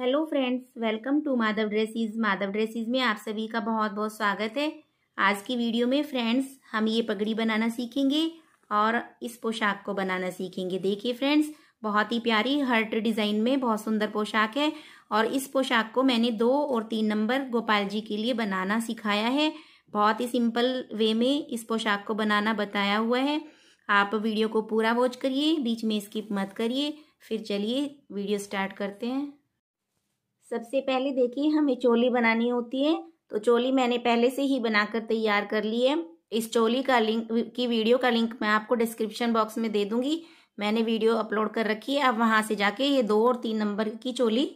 hello friends welcome to Madhav dresses Madhav dresses में आप सभी का बहुत बहुत स्वागत है आज की वीडियो में फ्रेंड्स हम ये पगड़ी बनाना सीखेंगे और इस पोशाक को बनाना सीखेंगे देखिए फ्रेंड्स बहुत ही प्यारी हर्ट डिज़ाइन में बहुत सुंदर पोशाक है और इस पोशाक को मैंने दो और तीन नंबर गोपाल जी के लिए बनाना सिखाया है बहुत ही सिंपल वे में इस पोशाक को बनाना बताया हुआ है आप वीडियो को पूरा वॉच करिए बीच में स्किप मत करिए फिर चलिए वीडियो स्टार्ट करते हैं सबसे पहले देखिए हमें चोली बनानी होती है तो चोली मैंने पहले से ही बनाकर तैयार कर ली है इस चोली का लिंक की वीडियो का लिंक मैं आपको डिस्क्रिप्शन बॉक्स में दे दूंगी मैंने वीडियो अपलोड कर रखी है आप वहाँ से जाके ये दो और तीन नंबर की चोली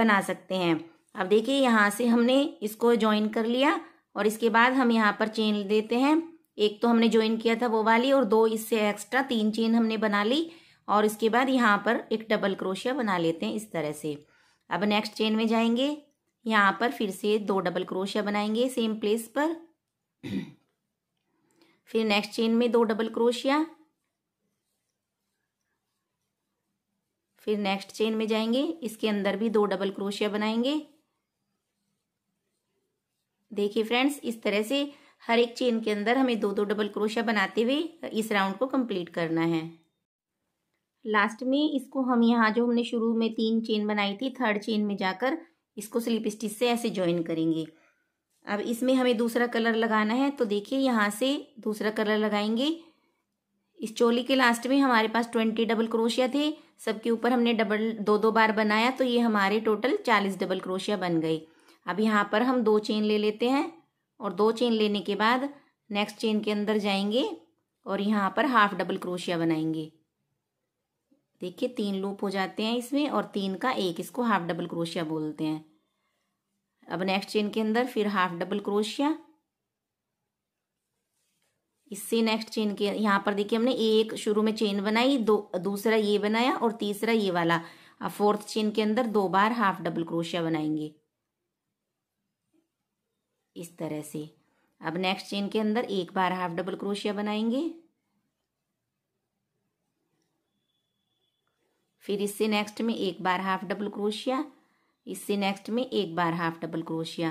बना सकते हैं अब देखिए यहाँ से हमने इसको ज्वाइन कर लिया और इसके बाद हम यहाँ पर चेन देते हैं एक तो हमने ज्वाइन किया था वो वाली और दो इससे एक्स्ट्रा तीन चेन हमने बना ली और इसके बाद यहाँ पर एक डबल क्रोशिया बना लेते हैं इस तरह से अब नेक्स्ट चेन में जाएंगे यहाँ पर फिर से दो डबल क्रोशिया बनाएंगे सेम प्लेस पर फिर नेक्स्ट चेन में दो डबल क्रोशिया फिर नेक्स्ट चेन में जाएंगे इसके अंदर भी दो डबल क्रोशिया बनाएंगे देखिए फ्रेंड्स इस तरह से हर एक चेन के अंदर हमें दो दो डबल क्रोशिया बनाते हुए इस राउंड को कंप्लीट करना है लास्ट में इसको हम यहाँ जो हमने शुरू में तीन चेन बनाई थी थर्ड चेन में जाकर इसको स्लिप स्टिच से ऐसे ज्वाइन करेंगे अब इसमें हमें दूसरा कलर लगाना है तो देखिए यहाँ से दूसरा कलर लगाएंगे इस चोली के लास्ट में हमारे पास ट्वेंटी डबल क्रोशिया थे सबके ऊपर हमने डबल दो दो बार बनाया तो ये हमारे टोटल चालीस डबल क्रोशिया बन गए अब यहाँ पर हम दो चेन ले लेते हैं और दो चेन लेने के बाद नेक्स्ट चेन के अंदर जाएंगे और यहाँ पर हाफ डबल क्रोशिया बनाएंगे देखिए तीन लूप हो जाते हैं इसमें और तीन का एक इसको हाफ डबल क्रोशिया बोलते हैं अब नेक्स्ट चेन के अंदर फिर हाफ डबल क्रोशिया इससे नेक्स्ट चेन के यहाँ पर देखिए हमने एक शुरू में चेन बनाई दो दूसरा ये बनाया और तीसरा ये वाला अब फोर्थ चेन के अंदर दो बार हाफ डबल क्रोशिया बनाएंगे इस तरह से अब नेक्स्ट चेन के अंदर एक बार हाफ डबल क्रोशिया बनाएंगे फिर इससे नेक्स्ट में एक बार हाफ डबल क्रोशिया इससे नेक्स्ट में एक बार हाफ डबल क्रोशिया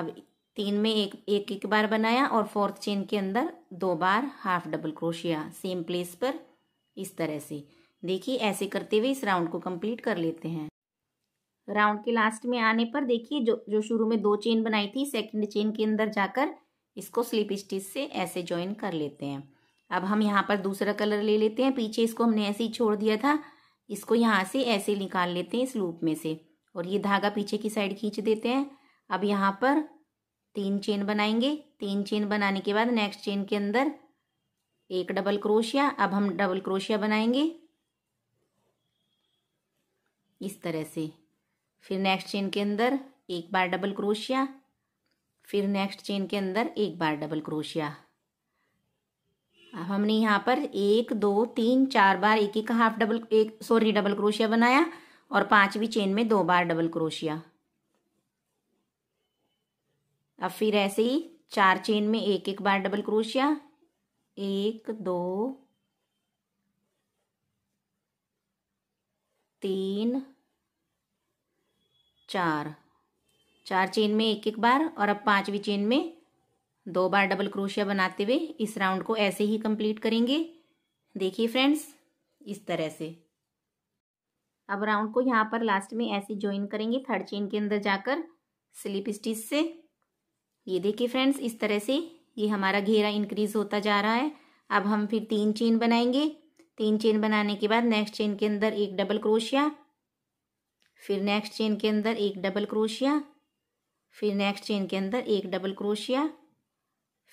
अब तीन में एक एक एक बार बनाया और फोर्थ चेन के अंदर दो बार हाफ डबल क्रोशिया सेम प्लेस पर इस तरह से देखिए ऐसे करते हुए इस राउंड को कंप्लीट कर लेते हैं राउंड के लास्ट में आने पर देखिए जो जो शुरू में दो चेन बनाई थी सेकंड चेन के अंदर जाकर इसको स्लिप स्टिच से ऐसे ज्वाइन कर लेते हैं अब हम यहाँ पर दूसरा कलर ले लेते हैं पीछे इसको हमने ऐसे ही छोड़ दिया था इसको यहाँ से ऐसे निकाल लेते हैं इस लूप में से और ये धागा पीछे की साइड खींच देते हैं अब यहाँ पर तीन चेन बनाएंगे तीन चेन बनाने के बाद नेक्स्ट चेन के अंदर एक डबल क्रोशिया अब हम डबल क्रोशिया बनाएंगे इस तरह से फिर नेक्स्ट चेन के अंदर एक बार डबल क्रोशिया फिर नेक्स्ट चेन के अंदर एक बार डबल क्रोशिया अब हमने यहाँ पर एक दो तीन चार बार एक एक का हाफ डबल एक सॉरी डबल क्रोशिया बनाया और पांचवी चेन में दो बार डबल क्रोशिया अब फिर ऐसे ही चार चेन में एक एक बार डबल क्रोशिया एक दो तीन चार चार चेन में एक एक बार और अब पांचवी चेन में दो बार डबल क्रोशिया बनाते हुए इस राउंड को ऐसे ही कंप्लीट करेंगे देखिए फ्रेंड्स इस तरह से अब राउंड को यहाँ पर लास्ट में ऐसे ज्वाइन करेंगे थर्ड चेन के अंदर जाकर स्लिप स्टिच से ये देखिए फ्रेंड्स इस तरह से ये हमारा घेरा इंक्रीज होता जा रहा है अब हम फिर तीन चेन बनाएंगे तीन चेन बनाने के बाद नेक्स्ट चेन के अंदर एक डबल क्रोशिया फिर नेक्स्ट चेन के अंदर एक डबल क्रोशिया फिर नेक्स्ट चेन के अंदर एक डबल क्रोशिया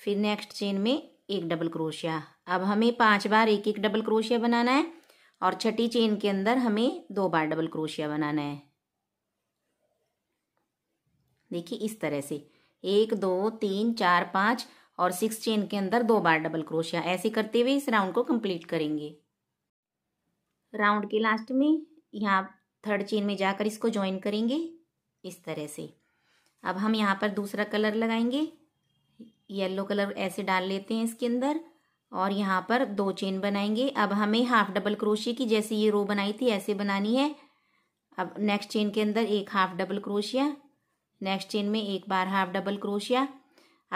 फिर नेक्स्ट चेन में एक डबल क्रोशिया अब हमें पांच बार एक एक डबल क्रोशिया बनाना है और छठी चेन के अंदर हमें दो बार डबल क्रोशिया बनाना है देखिए इस तरह से एक दो तीन चार पाँच और सिक्स चेन के अंदर दो बार डबल क्रोशिया ऐसे करते हुए इस राउंड को कंप्लीट करेंगे राउंड के लास्ट में यहाँ थर्ड चेन में जाकर इसको ज्वाइन करेंगे इस तरह से अब हम यहाँ पर दूसरा कलर लगाएंगे येलो कलर ऐसे डाल लेते हैं इसके अंदर और यहाँ पर दो चेन बनाएंगे अब हमें हाफ डबल क्रोशिया की जैसे ये रो बनाई थी ऐसे बनानी है अब नेक्स्ट चेन के अंदर एक हाफ डबल क्रोशिया नेक्स्ट चेन में एक बार हाफ डबल क्रोशिया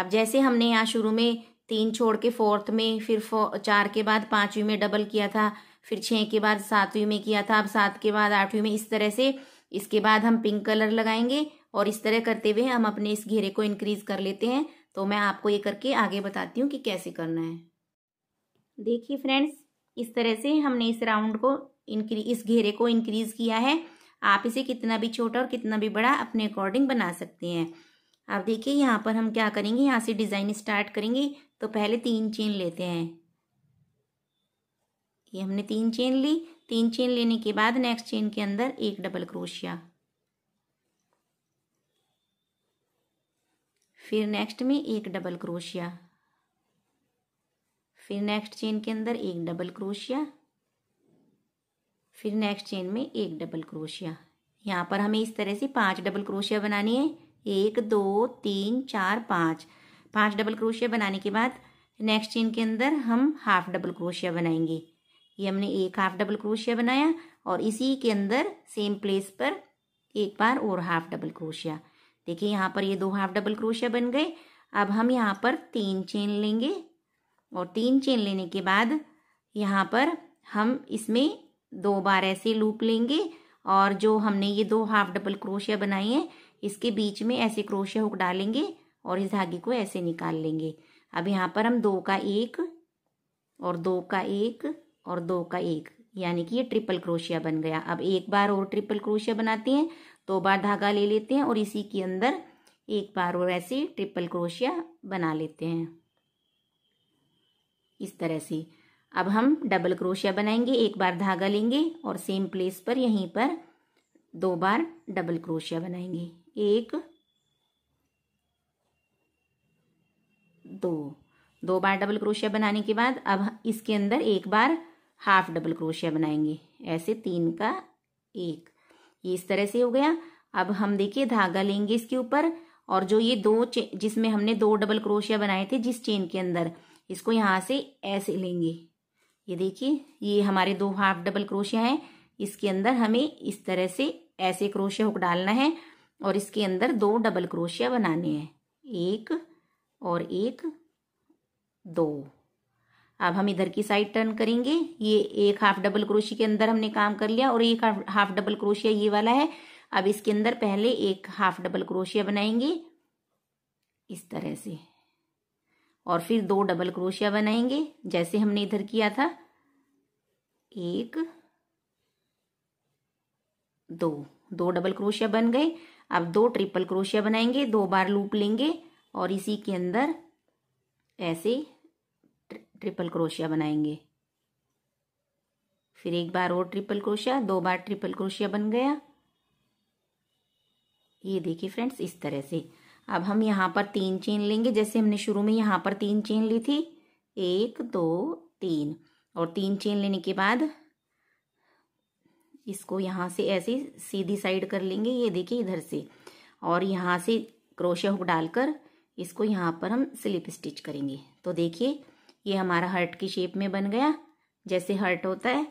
अब जैसे हमने यहाँ शुरू में तीन छोड़ के फोर्थ में फिर चार के बाद पाँचवीं में डबल किया था फिर छः के बाद सातवीं में किया था अब सात के बाद आठवीं में इस तरह से इसके बाद हम पिंक कलर लगाएंगे और इस तरह करते हुए हम अपने इस घेरे को इंक्रीज कर लेते हैं तो मैं आपको ये करके आगे बताती हूँ कि कैसे करना है देखिए फ्रेंड्स इस तरह से हमने इस राउंड को इनक्री इस घेरे को इंक्रीज किया है आप इसे कितना भी छोटा और कितना भी बड़ा अपने अकॉर्डिंग बना सकते हैं अब देखिए यहाँ पर हम क्या करेंगे यहाँ से डिज़ाइन स्टार्ट करेंगे तो पहले तीन चेन लेते हैं ये हमने तीन चेन ली तीन चेन लेने के बाद नेक्स्ट चेन के अंदर एक डबल क्रोशिया फिर नेक्स्ट में एक डबल क्रोशिया फिर नेक्स्ट चेन के अंदर एक डबल क्रोशिया फिर नेक्स्ट चेन में एक डबल क्रोशिया यहाँ पर हमें इस तरह से पांच डबल क्रोशिया बनानी है एक दो तीन चार पाँच पांच डबल क्रोशिया बनाने के बाद नेक्स्ट चेन के अंदर हम हाफ डबल क्रोशिया बनाएंगे ये हमने एक हाफ डबल क्रोशिया बनाया और इसी के अंदर सेम प्लेस पर एक बार और हाफ डबल क्रोशिया देखिए यहाँ पर ये दो हाफ डबल क्रोशिया बन गए अब हम यहाँ पर तीन चेन लेंगे और तीन चेन लेने के बाद यहाँ पर हम इसमें दो बार ऐसे लूप लेंगे और जो हमने ये दो हाफ डबल क्रोशिया बनाई है इसके बीच में ऐसे क्रोशिया हुक डालेंगे और इस धागे को ऐसे निकाल लेंगे अब यहाँ पर हम दो का एक और दो का एक और दो का एक यानी कि ये ट्रिपल क्रोशिया बन गया अब एक बार और ट्रिपल क्रोशिया बनाते हैं दो बार धागा ले लेते हैं और इसी के अंदर एक बार और ऐसे ट्रिपल क्रोशिया बना लेते हैं इस तरह से अब हम डबल क्रोशिया बनाएंगे एक बार धागा लेंगे और सेम प्लेस पर यहीं पर दो बार डबल क्रोशिया बनाएंगे एक दो दो बार डबल क्रोशिया बनाने के बाद अब इसके अंदर एक बार हाफ डबल क्रोशिया बनाएंगे ऐसे तीन का एक ये इस तरह से हो गया अब हम देखिए धागा लेंगे इसके ऊपर और जो ये दो जिसमें हमने दो डबल क्रोशिया बनाए थे जिस चेन के अंदर इसको यहाँ से ऐसे लेंगे ये देखिए ये हमारे दो हाफ डबल क्रोशिया हैं इसके अंदर हमें इस तरह से ऐसे क्रोशिया हुक डालना है और इसके अंदर दो डबल क्रोशिया बनाने हैं एक और एक दो अब हम इधर की साइड टर्न करेंगे ये एक हाफ डबल क्रोशिया के अंदर हमने काम कर लिया और एक हाफ डबल क्रोशिया ये वाला है अब इसके अंदर पहले एक हाफ डबल क्रोशिया बनाएंगे इस तरह से और फिर दो डबल क्रोशिया बनाएंगे जैसे हमने इधर किया था एक दो दो डबल क्रोशिया बन गए अब दो ट्रिपल क्रोशिया बनाएंगे दो बार लूप लेंगे और इसी के अंदर ऐसे ट्रिपल क्रोशिया बनाएंगे फिर एक बार और ट्रिपल क्रोशिया दो बार ट्रिपल क्रोशिया बन गया ये देखिए फ्रेंड्स इस तरह से अब हम यहाँ पर तीन चेन लेंगे जैसे हमने शुरू में यहाँ पर तीन चेन ली थी एक दो तीन और तीन चेन लेने के बाद इसको यहाँ से ऐसे सीधी साइड कर लेंगे ये देखिए इधर से और यहाँ से क्रोशिया हुक डालकर इसको यहाँ पर हम स्लिप स्टिच करेंगे तो देखिए ये हमारा हर्ट की शेप में बन गया जैसे हर्ट होता है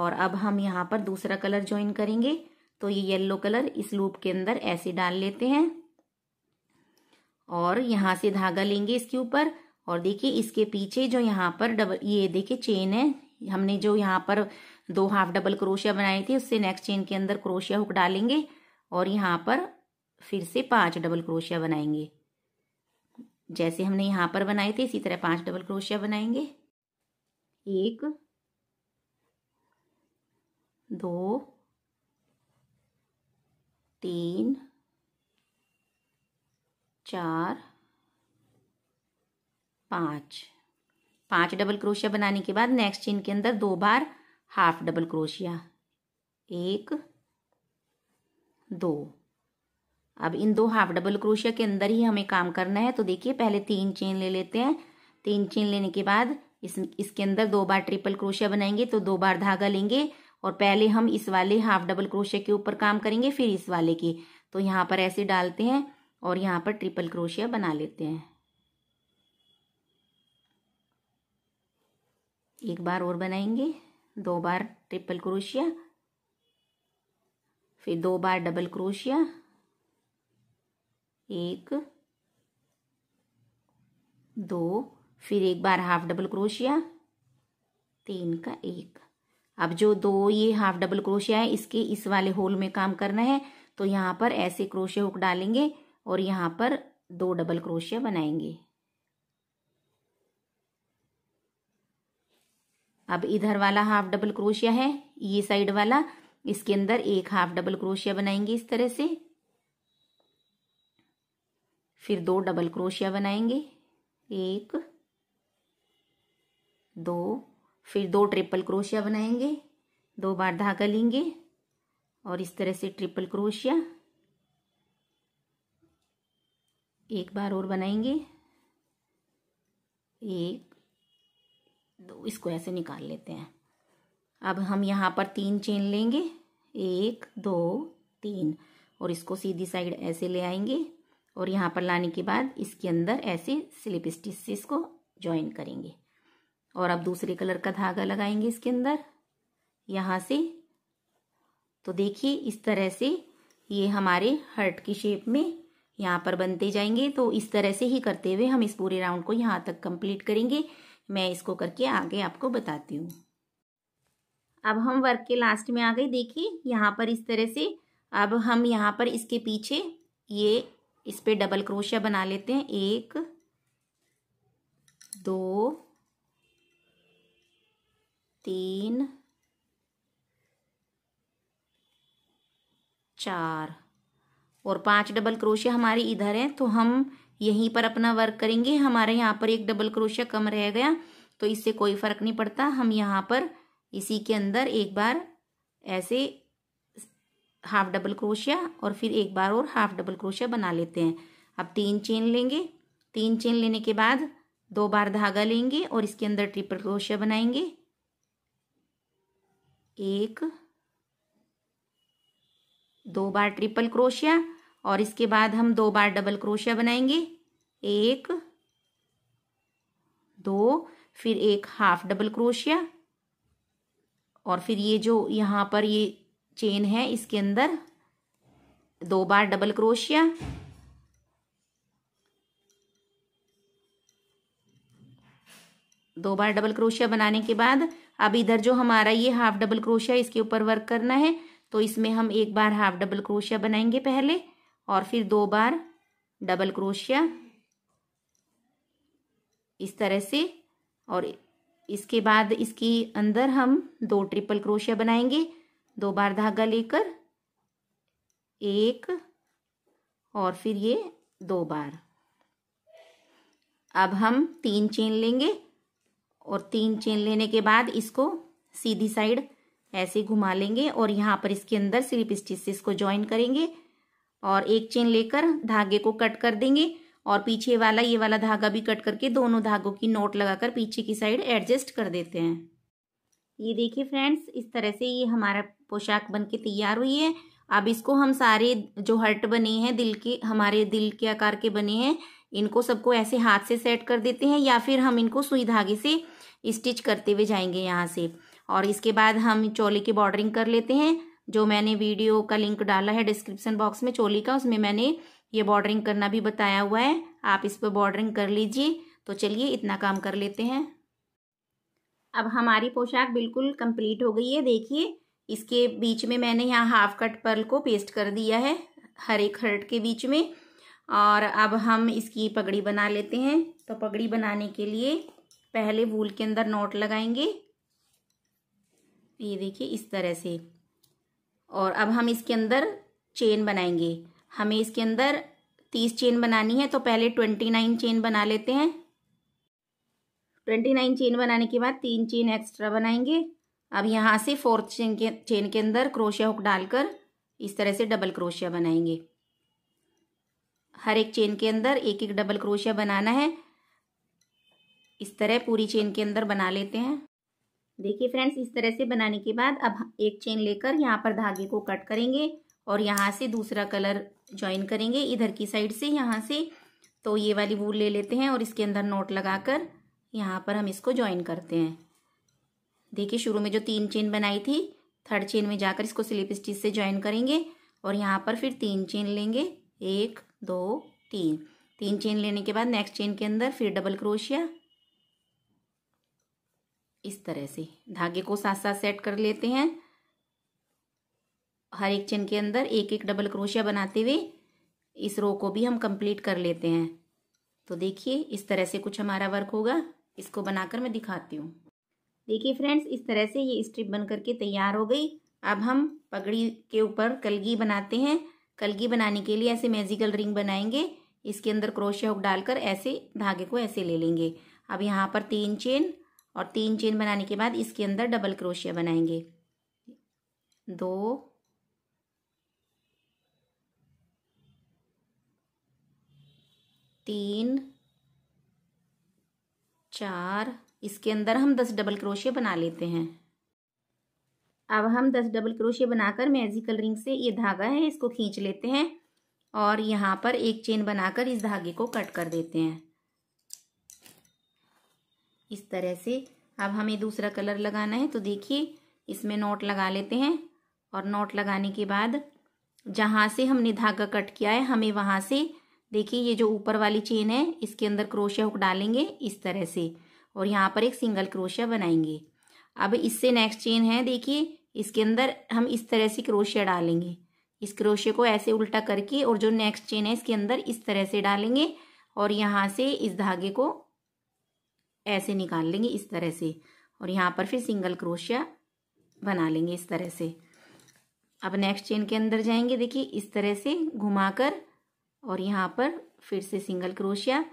और अब हम यहाँ पर दूसरा कलर ज्वाइन करेंगे तो ये येल्लो कलर इस लूप के अंदर ऐसे डाल लेते हैं और यहाँ से धागा लेंगे इसके ऊपर और देखिए इसके पीछे जो यहाँ पर डबल ये देखिए चेन है हमने जो यहाँ पर दो हाफ डबल क्रोशिया बनाई थी उससे नेक्स्ट चेन के अंदर क्रोशिया हुक डालेंगे और यहाँ पर फिर से पांच डबल क्रोशिया बनाएंगे जैसे हमने यहाँ पर बनाए थे इसी तरह पांच डबल क्रोशिया बनाएंगे एक दो तीन चार पाँच पांच डबल क्रोशिया बनाने के बाद नेक्स्ट चेन के अंदर दो बार हाफ डबल क्रोशिया एक दो अब इन दो हाफ डबल क्रोशिया के अंदर ही हमें काम करना है तो देखिए पहले तीन चेन ले लेते हैं तीन चेन लेने के बाद इस इसके अंदर दो बार ट्रिपल क्रोशिया बनाएंगे तो दो बार धागा लेंगे और पहले हम इस वाले हाफ डबल क्रोशिया के ऊपर काम करेंगे फिर इस वाले के तो यहाँ पर ऐसे डालते हैं और यहाँ पर ट्रिपल क्रोशिया बना लेते हैं एक बार और बनाएंगे दो बार ट्रिपल क्रोशिया फिर दो बार डबल क्रोशिया एक दो फिर एक बार हाफ डबल क्रोशिया तीन का एक अब जो दो ये हाफ डबल क्रोशिया है इसके इस वाले होल में काम करना है तो यहाँ पर ऐसे क्रोशिया हुक डालेंगे और यहाँ पर दो डबल क्रोशिया बनाएंगे अब इधर वाला हाफ डबल क्रोशिया है ये साइड वाला इसके अंदर एक हाफ डबल क्रोशिया बनाएंगे इस तरह से फिर दो डबल क्रोशिया बनाएंगे एक दो फिर दो ट्रिपल क्रोशिया बनाएंगे दो बार धागा लेंगे और इस तरह से ट्रिपल क्रोशिया एक बार और बनाएंगे एक दो इसको ऐसे निकाल लेते हैं अब हम यहाँ पर तीन चेन लेंगे एक दो तीन और इसको सीधी साइड ऐसे ले आएंगे और यहाँ पर लाने के बाद इसके अंदर ऐसे स्लिप स्टिच से इसको ज्वाइन करेंगे और अब दूसरे कलर का धागा लगाएंगे इसके अंदर यहाँ से तो देखिए इस तरह से ये हमारे हर्ट की शेप में यहाँ पर बनते जाएंगे तो इस तरह से ही करते हुए हम इस पूरे राउंड को यहाँ तक कंप्लीट करेंगे मैं इसको करके आगे आपको बताती हूँ अब हम वर्क के लास्ट में आ गए देखिए यहाँ पर इस तरह से अब हम यहाँ पर इसके पीछे ये इस पर डबल क्रोशिया बना लेते हैं एक दो तीन चार और पांच डबल क्रोशिया हमारी इधर है तो हम यहीं पर अपना वर्क करेंगे हमारे यहाँ पर एक डबल क्रोशिया कम रह गया तो इससे कोई फर्क नहीं पड़ता हम यहाँ पर इसी के अंदर एक बार ऐसे हाफ डबल क्रोशिया और फिर एक बार और हाफ डबल क्रोशिया बना लेते हैं अब तीन चेन लेंगे तीन चेन लेने के बाद दो बार धागा लेंगे और इसके अंदर ट्रिपल क्रोशिया बनाएंगे एक दो बार ट्रिपल क्रोशिया और इसके बाद हम दो बार डबल क्रोशिया बनाएंगे एक दो फिर एक हाफ डबल क्रोशिया और फिर ये जो यहाँ पर ये चेन है इसके अंदर दो बार डबल क्रोशिया दो बार डबल क्रोशिया बनाने के बाद अब इधर जो हमारा ये हाफ डबल क्रोशिया इसके ऊपर वर्क करना है तो इसमें हम एक बार हाफ डबल क्रोशिया बनाएंगे पहले और फिर दो बार डबल क्रोशिया इस तरह से और इसके बाद इसके अंदर हम दो ट्रिपल क्रोशिया बनाएंगे दो बार धागा लेकर एक और फिर ये दो बार अब हम तीन चेन लेंगे और तीन चेन लेने के बाद इसको सीधी साइड ऐसे घुमा लेंगे और यहाँ पर इसके अंदर स्लिप स्टिच से इसको ज्वाइन करेंगे और एक चेन लेकर धागे को कट कर देंगे और पीछे वाला ये वाला धागा भी कट करके दोनों धागों की नोट लगाकर पीछे की साइड एडजस्ट कर देते हैं ये देखिए फ्रेंड्स इस तरह से ये हमारा पोशाक बन के तैयार हुई है अब इसको हम सारे जो हर्ट बने हैं दिल के हमारे दिल के आकार के बने हैं इनको सबको ऐसे हाथ से सेट कर देते हैं या फिर हम इनको सुई धागे से स्टिच करते हुए जाएंगे यहाँ से और इसके बाद हम चोली की बॉर्डरिंग कर लेते हैं जो मैंने वीडियो का लिंक डाला है डिस्क्रिप्शन बॉक्स में चोली का उसमें मैंने ये बॉर्डरिंग करना भी बताया हुआ है आप इस पर बॉर्डरिंग कर लीजिए तो चलिए इतना काम कर लेते हैं अब हमारी पोशाक बिल्कुल कंप्लीट हो गई है देखिए इसके बीच में मैंने यहाँ हाफ कट पर्ल को पेस्ट कर दिया है हर एक हर्ट के बीच में और अब हम इसकी पगड़ी बना लेते हैं तो पगड़ी बनाने के लिए पहले वूल के अंदर नोट लगाएंगे ये देखिए इस तरह से और अब हम इसके अंदर चेन बनाएंगे हमें इसके अंदर तीस चेन बनानी है तो पहले ट्वेंटी नाइन चेन बना लेते हैं ट्वेंटी नाइन चेन बनाने के बाद तीन चेन एक्स्ट्रा बनाएंगे अब यहाँ से फोर्थ चेन के चेन के अंदर क्रोशिया हुक डालकर इस तरह से डबल क्रोशिया बनाएंगे हर एक चेन के अंदर एक एक डबल क्रोशिया बनाना है इस तरह पूरी चेन के अंदर बना लेते हैं देखिए फ्रेंड्स इस तरह से बनाने के बाद अब एक चेन लेकर यहाँ पर धागे को कट करेंगे और यहाँ से दूसरा कलर ज्वाइन करेंगे इधर की साइड से यहाँ से तो ये वाली वूल ले लेते हैं और इसके अंदर नोट लगाकर यहाँ पर हम इसको ज्वाइन करते हैं देखिए शुरू में जो तीन चेन बनाई थी थर्ड चेन में जाकर इसको स्लिप स्टिच से ज्वाइन करेंगे और यहाँ पर फिर तीन चेन लेंगे एक दो तीन तीन चेन लेने के बाद नेक्स्ट चेन के अंदर फिर डबल क्रोशिया इस तरह से धागे को साथ साथ सेट कर लेते हैं हर एक चेन के अंदर एक एक डबल क्रोशिया बनाते हुए इस रो को भी हम कंप्लीट कर लेते हैं तो देखिए इस तरह से कुछ हमारा वर्क होगा इसको बनाकर मैं दिखाती हूँ देखिए फ्रेंड्स इस तरह से ये स्ट्रिप बन करके तैयार हो गई अब हम पगड़ी के ऊपर कलगी बनाते हैं कलगी बनाने के लिए ऐसे मैजिकल रिंग बनाएंगे इसके अंदर क्रोशिया हुक डालकर ऐसे धागे को ऐसे ले लेंगे अब यहाँ पर तीन चेन और तीन चेन बनाने के बाद इसके अंदर डबल क्रोशिया बनाएंगे दो तीन चार इसके अंदर हम दस डबल क्रोशे बना लेते हैं अब हम दस डबल क्रोशे बनाकर मैजिकल रिंग से ये धागा है इसको खींच लेते हैं और यहाँ पर एक चेन बनाकर इस धागे को कट कर देते हैं इस तरह से अब हमें दूसरा कलर लगाना है तो देखिए इसमें नोट लगा लेते हैं और नोट लगाने के बाद जहाँ से हमने धागा कट किया है हमें वहाँ से देखिए ये जो ऊपर वाली चेन है इसके अंदर क्रोशिया हुक डालेंगे इस तरह से और यहाँ पर एक सिंगल क्रोशिया बनाएंगे अब इससे नेक्स्ट चेन है देखिए इसके अंदर हम इस तरह से क्रोशिया डालेंगे इस क्रोशिया को ऐसे उल्टा करके और जो नेक्स्ट चेन है इसके अंदर इस तरह से डालेंगे और यहाँ से इस धागे को ऐसे निकाल लेंगे इस तरह से और यहाँ पर फिर सिंगल क्रोशिया बना लेंगे इस तरह से अब नेक्स्ट चेन के अंदर जाएंगे देखिए इस तरह से घुमाकर और यहाँ पर फिर से सिंगल क्रोशिया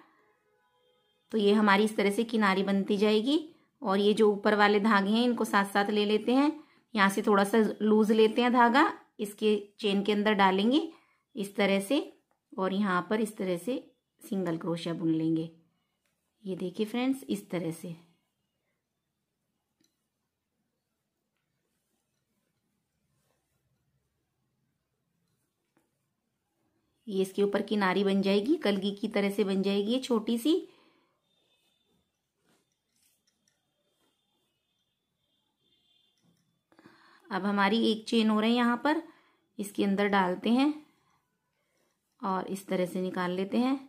तो ये हमारी इस तरह से किनारी बनती जाएगी और ये जो ऊपर वाले धागे हैं इनको साथ साथ ले लेते हैं यहाँ से थोड़ा सा लूज लेते हैं धागा इसके चेन के अंदर डालेंगे इस तरह से और यहाँ पर इस तरह से सिंगल क्रोशिया बुन लेंगे ये देखिए फ्रेंड्स इस तरह से ये इसके ऊपर किनारी बन जाएगी कलगी की तरह से बन जाएगी ये छोटी सी अब हमारी एक चेन हो रही है यहाँ पर इसके अंदर डालते हैं और इस तरह से निकाल लेते हैं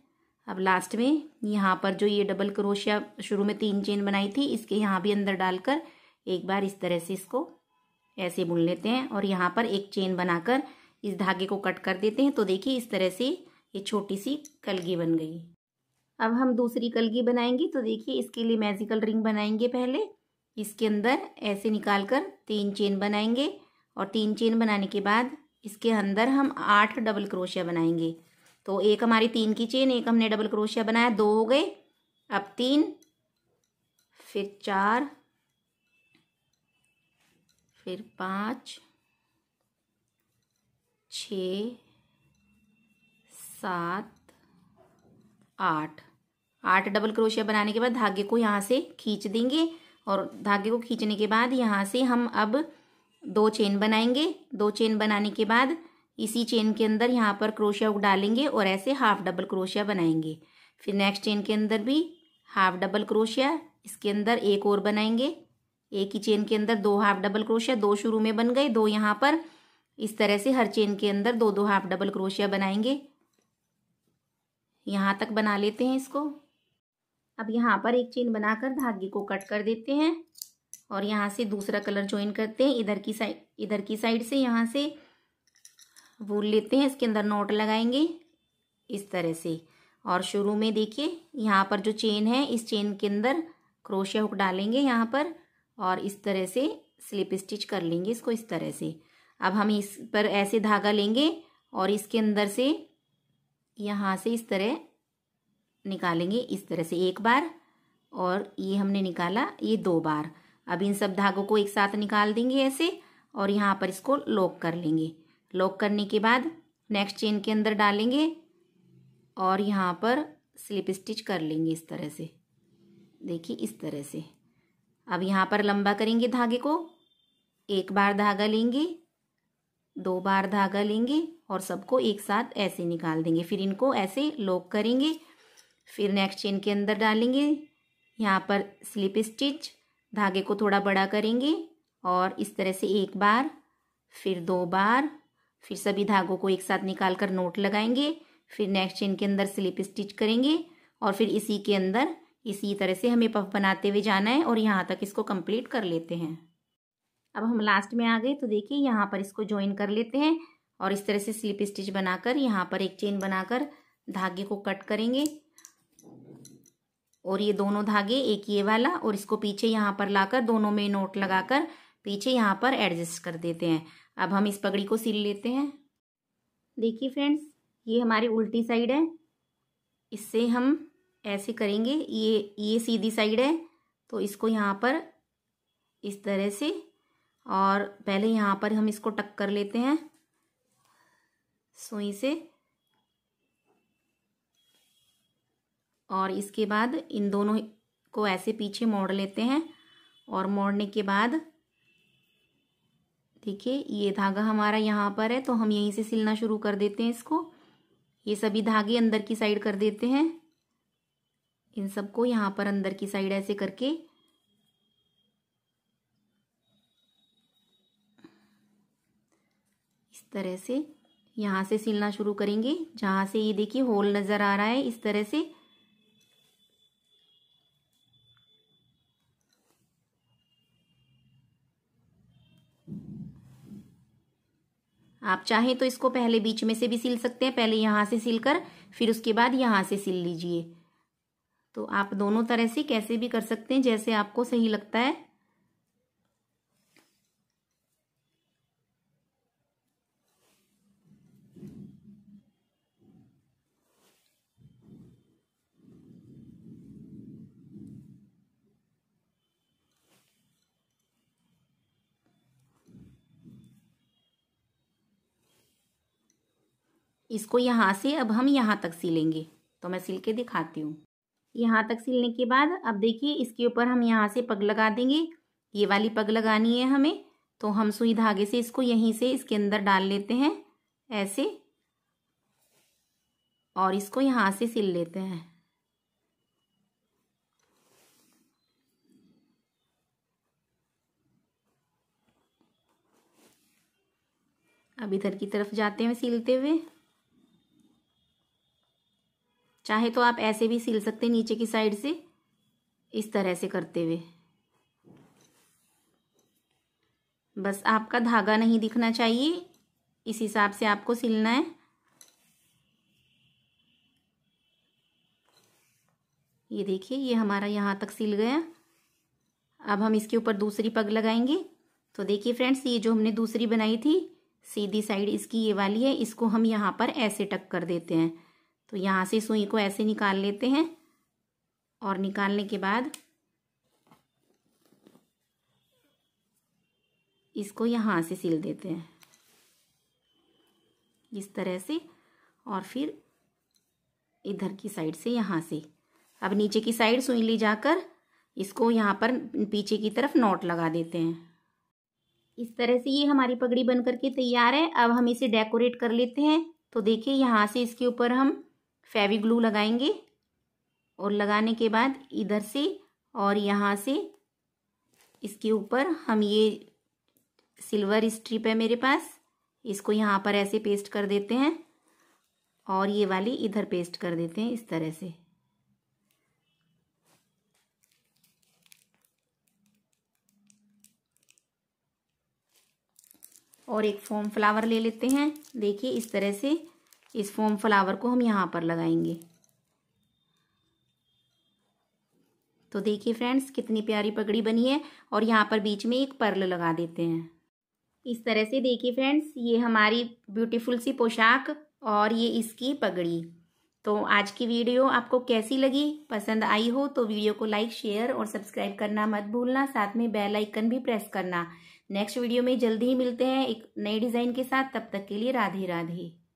अब लास्ट में यहाँ पर जो ये डबल क्रोशिया शुरू में तीन चेन बनाई थी इसके यहाँ भी अंदर डालकर एक बार इस तरह से इसको ऐसे बुन लेते हैं और यहाँ पर एक चेन बनाकर इस धागे को कट कर देते हैं तो देखिए इस तरह से ये छोटी सी कलगी बन गई अब हम दूसरी कलगी बनाएंगे तो देखिए इसके लिए मैजिकल रिंग बनाएंगे पहले इसके अंदर ऐसे निकाल कर तीन चेन बनाएंगे और तीन चेन बनाने के बाद इसके अंदर हम आठ डबल क्रोशिया बनाएंगे तो एक हमारी तीन की चेन एक हमने डबल क्रोशिया बनाया दो हो गए अब तीन फिर चार फिर पाँच छ सात आठ आठ डबल क्रोशिया बनाने के बाद धागे को यहाँ से खींच देंगे और धागे को खींचने के बाद यहाँ से हम अब दो चेन बनाएंगे दो चेन बनाने के बाद इसी चेन के अंदर यहाँ पर क्रोशिया डालेंगे और ऐसे हाफ डबल क्रोशिया बनाएंगे फिर नेक्स्ट चेन के अंदर भी हाफ डबल क्रोशिया इसके अंदर एक और बनाएंगे एक ही चेन के अंदर दो हाफ डबल क्रोशिया दो शुरू में बन गए दो यहाँ पर इस तरह से हर चेन के अंदर दो दो हाफ डबल क्रोशिया बनाएंगे यहाँ तक बना लेते हैं इसको अब यहाँ पर एक चेन बनाकर धागे को कट कर देते हैं और यहाँ से दूसरा कलर ज्वाइन करते हैं इधर की साइड इधर की साइड से यहाँ से वूल लेते हैं इसके अंदर नोट लगाएंगे इस तरह से और शुरू में देखिए यहाँ पर जो चेन है इस चेन के अंदर क्रोशिया हुक डालेंगे यहाँ पर और इस तरह से स्लिप स्टिच कर लेंगे इसको इस तरह से अब हम इस पर ऐसे धागा लेंगे और इसके अंदर से यहाँ से इस तरह निकालेंगे इस तरह से एक बार और ये हमने निकाला ये दो बार अब इन सब धागों को एक साथ निकाल देंगे ऐसे और यहाँ पर इसको लॉक कर लेंगे लॉक करने के बाद नेक्स्ट चेन के अंदर डालेंगे और यहाँ पर स्लिप स्टिच कर लेंगे इस तरह से देखिए इस तरह से अब यहाँ पर लंबा करेंगे धागे को एक बार धागा लेंगे दो बार धागा लेंगे और सबको एक साथ ऐसे निकाल देंगे फिर इनको ऐसे लॉक करेंगे फिर नेक्स्ट चेन के अंदर डालेंगे यहाँ पर स्लिप स्टिच धागे को थोड़ा बड़ा करेंगे और इस तरह से एक बार फिर दो बार फिर सभी धागों को एक साथ निकाल कर नोट लगाएंगे फिर नेक्स्ट चेन के अंदर स्लिप स्टिच करेंगे और फिर इसी के अंदर इसी तरह से हमें पफ बनाते हुए जाना है और यहाँ तक इसको कंप्लीट कर लेते हैं अब हम लास्ट में आ गए तो देखिए यहाँ पर इसको ज्वाइन कर लेते हैं और इस तरह से स्लिप स्टिच बनाकर यहाँ पर एक चेन बनाकर धागे को कट करेंगे और ये दोनों धागे एक ये वाला और इसको पीछे यहाँ पर लाकर दोनों में नोट लगाकर पीछे यहाँ पर एडजस्ट कर देते हैं अब हम इस पगड़ी को सिल लेते हैं देखिए फ्रेंड्स ये हमारी उल्टी साइड है इससे हम ऐसे करेंगे ये ये सीधी साइड है तो इसको यहाँ पर इस तरह से और पहले यहाँ पर हम इसको टक कर लेते हैं सुई से और इसके बाद इन दोनों को ऐसे पीछे मोड़ लेते हैं और मोड़ने के बाद देखिए ये धागा हमारा यहाँ पर है तो हम यहीं से सिलना शुरू कर देते हैं इसको ये सभी धागे अंदर की साइड कर देते हैं इन सबको यहाँ पर अंदर की साइड ऐसे करके तरह से यहाँ से सिलना शुरू करेंगे जहाँ से ये देखिए होल नज़र आ रहा है इस तरह से आप चाहें तो इसको पहले बीच में से भी सिल सकते हैं पहले यहाँ से सिलकर फिर उसके बाद यहाँ से सिल लीजिए तो आप दोनों तरह से कैसे भी कर सकते हैं जैसे आपको सही लगता है इसको यहाँ से अब हम यहाँ तक सिलेंगे तो मैं सिल के दिखाती हूँ यहाँ तक सिलने के बाद अब देखिए इसके ऊपर हम यहाँ से पग लगा देंगे ये वाली पग लगानी है हमें तो हम सुई धागे से इसको यहीं से इसके अंदर डाल लेते हैं ऐसे और इसको यहाँ से सिल लेते हैं अब इधर की तरफ जाते हैं सिलते हुए चाहे तो आप ऐसे भी सिल सकते हैं नीचे की साइड से इस तरह से करते हुए बस आपका धागा नहीं दिखना चाहिए इस हिसाब से आपको सिलना है ये देखिए ये हमारा यहाँ तक सिल गया अब हम इसके ऊपर दूसरी पग लगाएंगे तो देखिए फ्रेंड्स ये जो हमने दूसरी बनाई थी सीधी साइड इसकी ये वाली है इसको हम यहाँ पर ऐसे टक कर देते हैं तो यहाँ से सुई को ऐसे निकाल लेते हैं और निकालने के बाद इसको यहाँ से सिल देते हैं इस तरह से और फिर इधर की साइड से यहाँ से अब नीचे की साइड सुई ले जाकर इसको यहाँ पर पीछे की तरफ नॉट लगा देते हैं इस तरह से ये हमारी पगड़ी बन करके तैयार है अब हम इसे डेकोरेट कर लेते हैं तो देखिए यहाँ से इसके ऊपर हम फेवी ग्लू लगाएंगे और लगाने के बाद इधर से और यहाँ से इसके ऊपर हम ये सिल्वर स्ट्रिप है मेरे पास इसको यहाँ पर ऐसे पेस्ट कर देते हैं और ये वाली इधर पेस्ट कर देते हैं इस तरह से और एक फोम फ्लावर ले लेते हैं देखिए इस तरह से इस फोम फ्लावर को हम यहाँ पर लगाएंगे तो देखिए फ्रेंड्स कितनी प्यारी पगड़ी बनी है और यहाँ पर बीच में एक पर्ल लगा देते हैं इस तरह से देखिए फ्रेंड्स ये हमारी ब्यूटीफुल सी पोशाक और ये इसकी पगड़ी तो आज की वीडियो आपको कैसी लगी पसंद आई हो तो वीडियो को लाइक शेयर और सब्सक्राइब करना मत भूलना साथ में बेल आइकन भी प्रेस करना नेक्स्ट वीडियो में जल्दी ही मिलते हैं एक नए डिज़ाइन के साथ तब तक के लिए राधे राधे